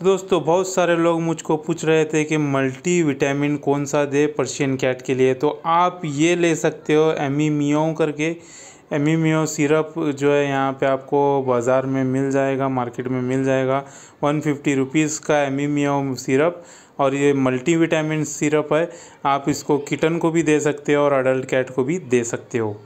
तो दोस्तों बहुत सारे लोग मुझको पूछ रहे थे कि मल्टी विटामिन कौन सा दे पर्शियन कैट के लिए तो आप ये ले सकते हो एमीमियो करके एमीमियो सिरप जो है यहाँ पे आपको बाज़ार में मिल जाएगा मार्केट में मिल जाएगा वन फिफ्टी रुपीज़ का एमीमियो सिरप और ये मल्टी विटामिन सिरप है आप इसको किटन को भी दे सकते हो और अडल्ट कैट को भी दे सकते हो